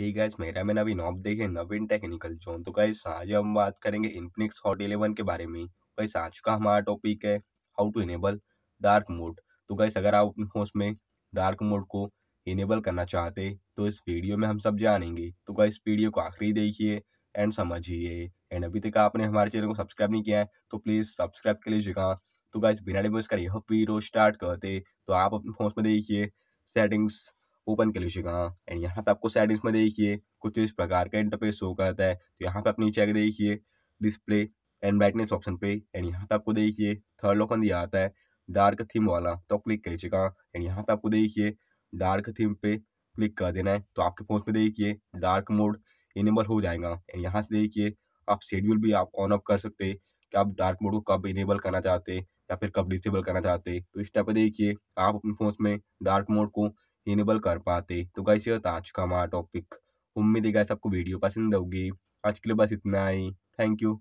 hey guys मेरा मैं नवीन आप देखें नवीन टेक्निकल जोन तो गाइस आज हम बात करेंगे इन्फिनिक्स हॉट इलेवन के बारे में गाइस आज का हमारा टॉपिक है how to enable dark mode तो गाइस अगर आप उसमें डार्क मोड को इनेबल करना चाहते तो इस वीडियो में हम सब जानेंगे तो गाइस वीडियो को आखिरी देखिए एंड समझिए एंड अभी तक आपने हमारे चैनल को सब्सक्राइब नहीं किया है तो प्लीज़ सब्सक्राइब कर लीजिएगा तो गाइस बिना डिमोस कर यह वीडियो स्टार्ट करते तो आप अपने फोन में देखिए सेटिंग्स ओपन कर लीजिएगा एंड यहाँ पे आपको सेटिंग्स में देखिए कुछ इस प्रकार का इंटरफेस शो करता है तो यहाँ पे आप नीचे आगे देखिए डिस्प्ले एंड ब्राइटनेस ऑप्शन पे एंड यहाँ पे आपको देखिए थर्ड ऑप्शन दिया आता है डार्क थीम वाला तो क्लिक कर लीजिएगा एंड यहाँ पे आपको देखिए डार्क थीम पे क्लिक कर देना है तो आपके फ़ोन पे देखिए डार्क मोड इनेबल हो जाएगा एंड यहाँ से देखिए आप शेड्यूल भी आप ऑन ऑफ कर सकते हैं कि आप डार्क मोड को कब इनेबल करना चाहते या फिर कब डिसेबल करना चाहते तो इस टाइप पर देखिए आप अपने फ़ोन में डार्क मोड को इनेबल कर पाते तो कैसे होता आज का हमारा टॉपिक उम्मीद है सबको आपको वीडियो पसंद होगी आज के लिए बस इतना ही थैंक यू